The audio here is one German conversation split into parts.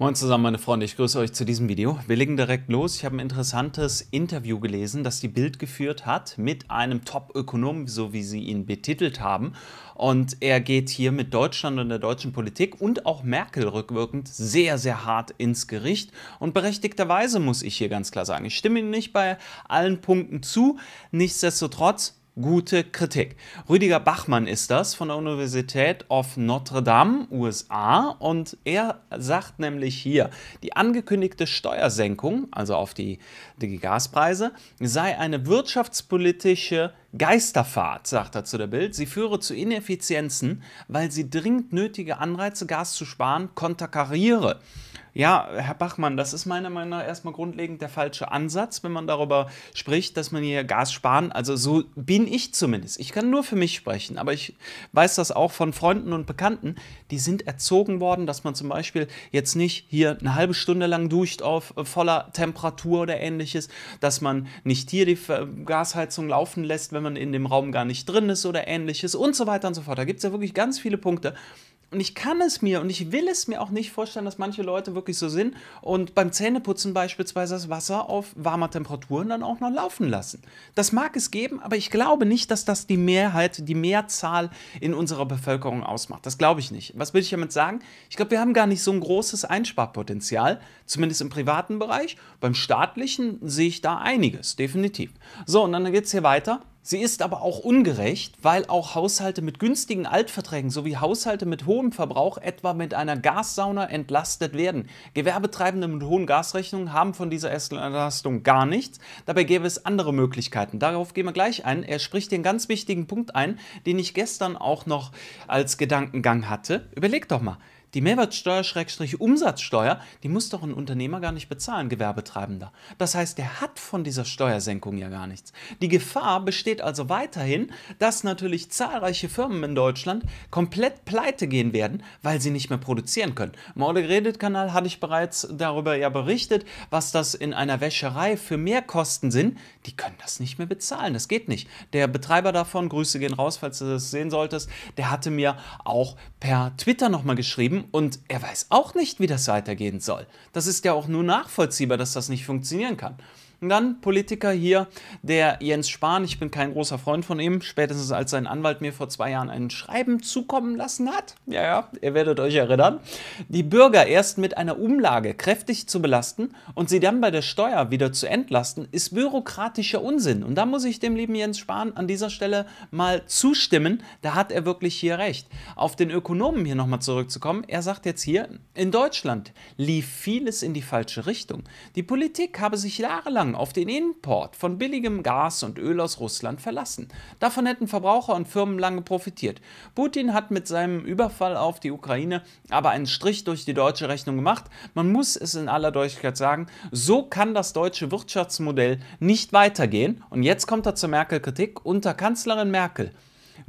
Moin zusammen, meine Freunde, ich grüße euch zu diesem Video. Wir legen direkt los. Ich habe ein interessantes Interview gelesen, das die Bild geführt hat mit einem Top-Ökonom, so wie sie ihn betitelt haben. Und er geht hier mit Deutschland und der deutschen Politik und auch Merkel rückwirkend sehr, sehr hart ins Gericht. Und berechtigterweise muss ich hier ganz klar sagen, ich stimme ihm nicht bei allen Punkten zu. Nichtsdestotrotz gute Kritik. Rüdiger Bachmann ist das von der Universität of Notre Dame, USA, und er sagt nämlich hier, die angekündigte Steuersenkung, also auf die, die Gaspreise, sei eine wirtschaftspolitische Geisterfahrt, sagt er zu der Bild. Sie führe zu Ineffizienzen, weil sie dringend nötige Anreize, Gas zu sparen, konterkariere. Ja, Herr Bachmann, das ist meiner Meinung nach erstmal grundlegend der falsche Ansatz, wenn man darüber spricht, dass man hier Gas sparen. Also so bin ich zumindest. Ich kann nur für mich sprechen, aber ich weiß das auch von Freunden und Bekannten, die sind erzogen worden, dass man zum Beispiel jetzt nicht hier eine halbe Stunde lang duscht auf äh, voller Temperatur oder ähnliches, dass man nicht hier die Gasheizung laufen lässt, wenn man in dem Raum gar nicht drin ist oder ähnliches und so weiter und so fort. Da gibt es ja wirklich ganz viele Punkte und ich kann es mir und ich will es mir auch nicht vorstellen, dass manche Leute wirklich so sind und beim Zähneputzen beispielsweise das Wasser auf warmer Temperaturen dann auch noch laufen lassen. Das mag es geben, aber ich glaube nicht, dass das die Mehrheit, die Mehrzahl in unserer Bevölkerung ausmacht. Das glaube ich nicht. Was will ich damit sagen? Ich glaube, wir haben gar nicht so ein großes Einsparpotenzial, zumindest im privaten Bereich. Beim staatlichen sehe ich da einiges, definitiv. So, und dann geht es hier weiter. Sie ist aber auch ungerecht, weil auch Haushalte mit günstigen Altverträgen sowie Haushalte mit hohem Verbrauch etwa mit einer Gassauna entlastet werden. Gewerbetreibende mit hohen Gasrechnungen haben von dieser Entlastung gar nichts. Dabei gäbe es andere Möglichkeiten. Darauf gehen wir gleich ein. Er spricht den ganz wichtigen Punkt ein, den ich gestern auch noch als Gedankengang hatte. Überleg doch mal. Die Mehrwertsteuer-Umsatzsteuer, die muss doch ein Unternehmer gar nicht bezahlen, Gewerbetreibender. Das heißt, der hat von dieser Steuersenkung ja gar nichts. Die Gefahr besteht also weiterhin, dass natürlich zahlreiche Firmen in Deutschland komplett pleite gehen werden, weil sie nicht mehr produzieren können. Im Audit-Reddit-Kanal hatte ich bereits darüber ja berichtet, was das in einer Wäscherei für Mehrkosten sind. Die können das nicht mehr bezahlen. Das geht nicht. Der Betreiber davon, Grüße gehen raus, falls du das sehen solltest, der hatte mir auch per Twitter nochmal geschrieben und er weiß auch nicht, wie das weitergehen soll. Das ist ja auch nur nachvollziehbar, dass das nicht funktionieren kann. Und dann Politiker hier, der Jens Spahn, ich bin kein großer Freund von ihm, spätestens als sein Anwalt mir vor zwei Jahren ein Schreiben zukommen lassen hat, ja, ja, ihr werdet euch erinnern, die Bürger erst mit einer Umlage kräftig zu belasten und sie dann bei der Steuer wieder zu entlasten, ist bürokratischer Unsinn. Und da muss ich dem lieben Jens Spahn an dieser Stelle mal zustimmen, da hat er wirklich hier recht. Auf den Ökonomen hier nochmal zurückzukommen, er sagt jetzt hier, in Deutschland lief vieles in die falsche Richtung. Die Politik habe sich jahrelang lang auf den Import von billigem Gas und Öl aus Russland verlassen. Davon hätten Verbraucher und Firmen lange profitiert. Putin hat mit seinem Überfall auf die Ukraine aber einen Strich durch die deutsche Rechnung gemacht. Man muss es in aller Deutlichkeit sagen, so kann das deutsche Wirtschaftsmodell nicht weitergehen. Und jetzt kommt er zur Merkel-Kritik unter Kanzlerin Merkel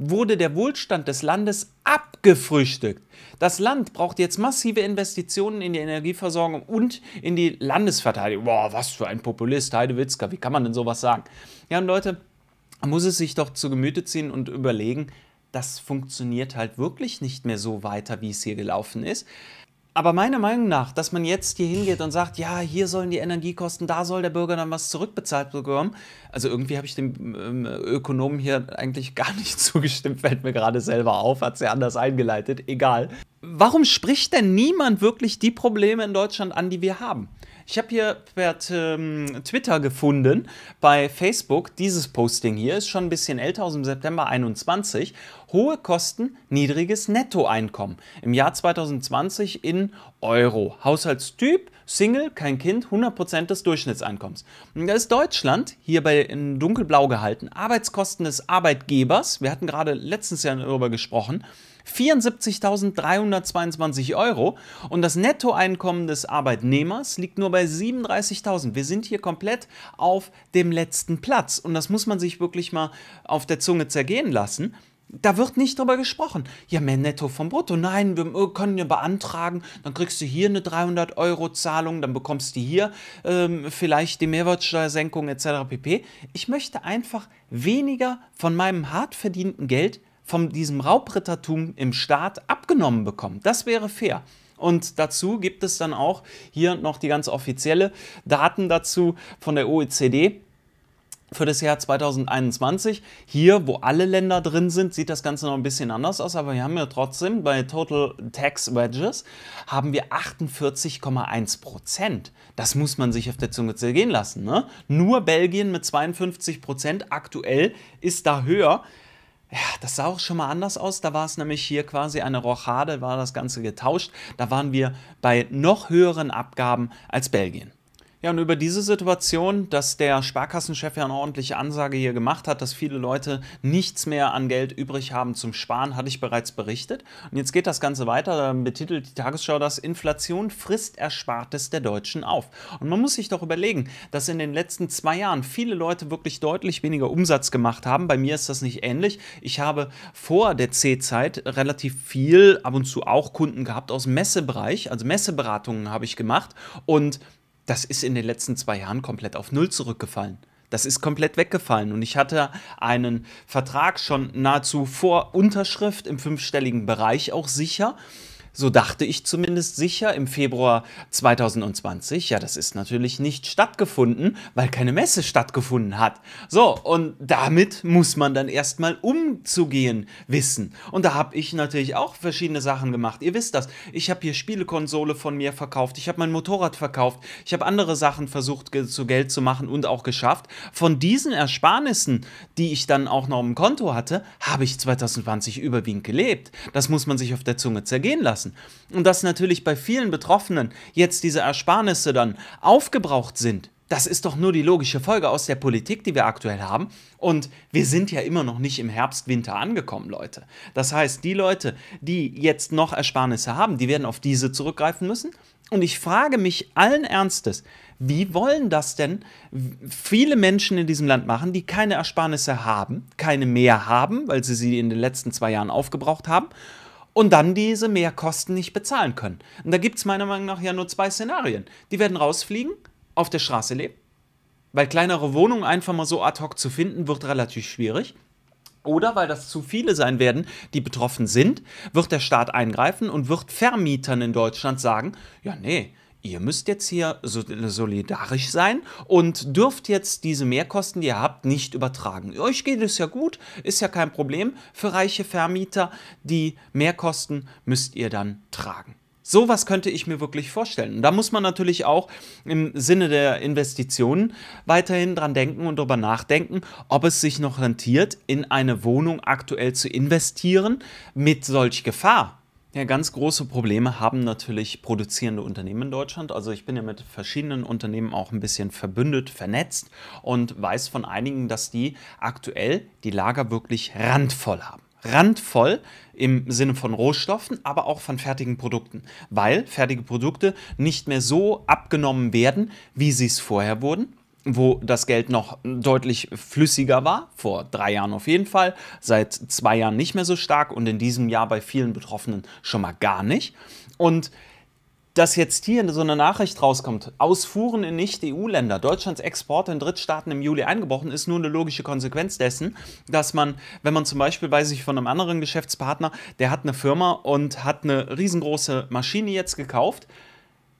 wurde der Wohlstand des Landes abgefrühstückt. Das Land braucht jetzt massive Investitionen in die Energieversorgung und in die Landesverteidigung. Boah, was für ein Populist, Heidewitzka, wie kann man denn sowas sagen? Ja, und Leute, muss es sich doch zu Gemüte ziehen und überlegen, das funktioniert halt wirklich nicht mehr so weiter, wie es hier gelaufen ist. Aber meiner Meinung nach, dass man jetzt hier hingeht und sagt, ja, hier sollen die Energiekosten, da soll der Bürger dann was zurückbezahlt bekommen. Also irgendwie habe ich dem ähm, Ökonomen hier eigentlich gar nicht zugestimmt, fällt mir gerade selber auf, hat es ja anders eingeleitet, egal. Warum spricht denn niemand wirklich die Probleme in Deutschland an, die wir haben? Ich habe hier per ähm, Twitter gefunden, bei Facebook, dieses Posting hier ist schon ein bisschen älter, aus dem September 21. Hohe Kosten, niedriges Nettoeinkommen. Im Jahr 2020 in Euro. Haushaltstyp, Single, kein Kind, 100% des Durchschnittseinkommens. da ist Deutschland, hier bei, in dunkelblau gehalten, Arbeitskosten des Arbeitgebers. Wir hatten gerade letztens ja darüber gesprochen. 74.322 Euro und das Nettoeinkommen des Arbeitnehmers liegt nur bei 37.000. Wir sind hier komplett auf dem letzten Platz und das muss man sich wirklich mal auf der Zunge zergehen lassen. Da wird nicht drüber gesprochen. Ja, mehr Netto vom Brutto. Nein, wir äh, können ja beantragen, dann kriegst du hier eine 300 Euro Zahlung, dann bekommst du hier ähm, vielleicht die Mehrwertsteuersenkung etc. pp. Ich möchte einfach weniger von meinem hart verdienten Geld von diesem Raubrittertum im Staat abgenommen bekommen. Das wäre fair. Und dazu gibt es dann auch hier noch die ganz offizielle Daten dazu von der OECD für das Jahr 2021. Hier, wo alle Länder drin sind, sieht das Ganze noch ein bisschen anders aus, aber wir haben ja trotzdem bei Total Tax Wedges haben wir 48,1 Prozent. Das muss man sich auf der Zunge zergehen lassen. Ne? Nur Belgien mit 52 Prozent aktuell ist da höher. Ja, das sah auch schon mal anders aus. Da war es nämlich hier quasi eine Rochade, war das Ganze getauscht. Da waren wir bei noch höheren Abgaben als Belgien. Ja, und über diese Situation, dass der Sparkassenchef ja eine ordentliche Ansage hier gemacht hat, dass viele Leute nichts mehr an Geld übrig haben zum Sparen, hatte ich bereits berichtet. Und jetzt geht das Ganze weiter, dann betitelt die Tagesschau das Inflation frisst Erspartes der Deutschen auf. Und man muss sich doch überlegen, dass in den letzten zwei Jahren viele Leute wirklich deutlich weniger Umsatz gemacht haben. Bei mir ist das nicht ähnlich. Ich habe vor der C-Zeit relativ viel, ab und zu auch Kunden gehabt aus dem Messebereich, also Messeberatungen habe ich gemacht und das ist in den letzten zwei Jahren komplett auf Null zurückgefallen. Das ist komplett weggefallen. Und ich hatte einen Vertrag schon nahezu vor Unterschrift im fünfstelligen Bereich auch sicher so dachte ich zumindest sicher, im Februar 2020. Ja, das ist natürlich nicht stattgefunden, weil keine Messe stattgefunden hat. So, und damit muss man dann erstmal umzugehen wissen. Und da habe ich natürlich auch verschiedene Sachen gemacht. Ihr wisst das. Ich habe hier Spielekonsole von mir verkauft. Ich habe mein Motorrad verkauft. Ich habe andere Sachen versucht zu Geld zu machen und auch geschafft. Von diesen Ersparnissen, die ich dann auch noch im Konto hatte, habe ich 2020 überwiegend gelebt. Das muss man sich auf der Zunge zergehen lassen lassen. Und dass natürlich bei vielen Betroffenen jetzt diese Ersparnisse dann aufgebraucht sind, das ist doch nur die logische Folge aus der Politik, die wir aktuell haben. Und wir sind ja immer noch nicht im Herbst, Winter angekommen, Leute. Das heißt, die Leute, die jetzt noch Ersparnisse haben, die werden auf diese zurückgreifen müssen. Und ich frage mich allen Ernstes, wie wollen das denn viele Menschen in diesem Land machen, die keine Ersparnisse haben, keine mehr haben, weil sie sie in den letzten zwei Jahren aufgebraucht haben und dann diese Mehrkosten nicht bezahlen können. Und da gibt es meiner Meinung nach ja nur zwei Szenarien. Die werden rausfliegen, auf der Straße leben, weil kleinere Wohnungen einfach mal so ad hoc zu finden, wird relativ schwierig. Oder weil das zu viele sein werden, die betroffen sind, wird der Staat eingreifen und wird Vermietern in Deutschland sagen, ja nee, ihr müsst jetzt hier solidarisch sein und dürft jetzt diese Mehrkosten, die ihr habt, nicht übertragen. Euch geht es ja gut, ist ja kein Problem für reiche Vermieter. Die Mehrkosten müsst ihr dann tragen. Sowas könnte ich mir wirklich vorstellen. da muss man natürlich auch im Sinne der Investitionen weiterhin dran denken und darüber nachdenken, ob es sich noch rentiert, in eine Wohnung aktuell zu investieren mit solch Gefahr. Ja, ganz große Probleme haben natürlich produzierende Unternehmen in Deutschland. Also ich bin ja mit verschiedenen Unternehmen auch ein bisschen verbündet, vernetzt und weiß von einigen, dass die aktuell die Lager wirklich randvoll haben randvoll im Sinne von Rohstoffen, aber auch von fertigen Produkten, weil fertige Produkte nicht mehr so abgenommen werden, wie sie es vorher wurden wo das Geld noch deutlich flüssiger war, vor drei Jahren auf jeden Fall, seit zwei Jahren nicht mehr so stark und in diesem Jahr bei vielen Betroffenen schon mal gar nicht. Und dass jetzt hier so eine Nachricht rauskommt, Ausfuhren in Nicht-EU-Länder, Deutschlands Exporte in Drittstaaten im Juli eingebrochen, ist nur eine logische Konsequenz dessen, dass man, wenn man zum Beispiel weiß ich von einem anderen Geschäftspartner, der hat eine Firma und hat eine riesengroße Maschine jetzt gekauft,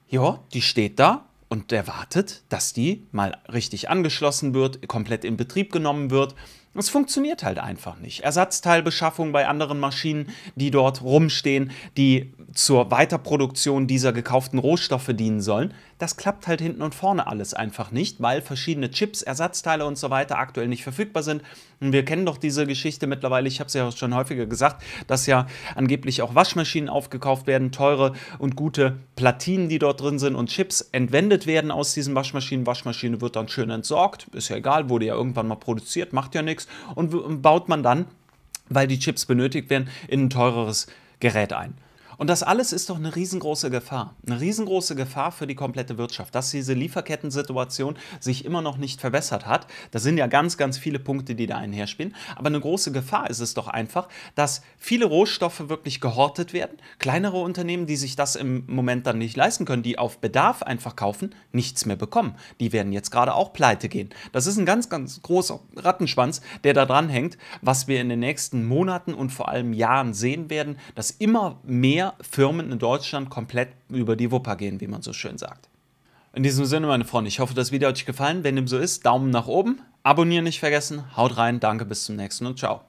ja, die steht da, und erwartet, dass die mal richtig angeschlossen wird, komplett in Betrieb genommen wird. Es funktioniert halt einfach nicht. Ersatzteilbeschaffung bei anderen Maschinen, die dort rumstehen, die zur Weiterproduktion dieser gekauften Rohstoffe dienen sollen, das klappt halt hinten und vorne alles einfach nicht, weil verschiedene Chips, Ersatzteile und so weiter aktuell nicht verfügbar sind. Und wir kennen doch diese Geschichte mittlerweile, ich habe es ja auch schon häufiger gesagt, dass ja angeblich auch Waschmaschinen aufgekauft werden, teure und gute Platinen, die dort drin sind und Chips entwendet werden aus diesen Waschmaschinen. Waschmaschine wird dann schön entsorgt, ist ja egal, wurde ja irgendwann mal produziert, macht ja nichts und baut man dann, weil die Chips benötigt werden, in ein teureres Gerät ein. Und das alles ist doch eine riesengroße Gefahr. Eine riesengroße Gefahr für die komplette Wirtschaft, dass diese Lieferkettensituation sich immer noch nicht verbessert hat. Da sind ja ganz, ganz viele Punkte, die da einherspielen. Aber eine große Gefahr ist es doch einfach, dass viele Rohstoffe wirklich gehortet werden. Kleinere Unternehmen, die sich das im Moment dann nicht leisten können, die auf Bedarf einfach kaufen, nichts mehr bekommen. Die werden jetzt gerade auch pleite gehen. Das ist ein ganz, ganz großer Rattenschwanz, der da dran hängt, was wir in den nächsten Monaten und vor allem Jahren sehen werden, dass immer mehr Firmen in Deutschland komplett über die Wupper gehen, wie man so schön sagt. In diesem Sinne, meine Freunde, ich hoffe, das Video hat euch gefallen. Wenn dem so ist, Daumen nach oben, abonnieren nicht vergessen, haut rein, danke, bis zum nächsten und ciao.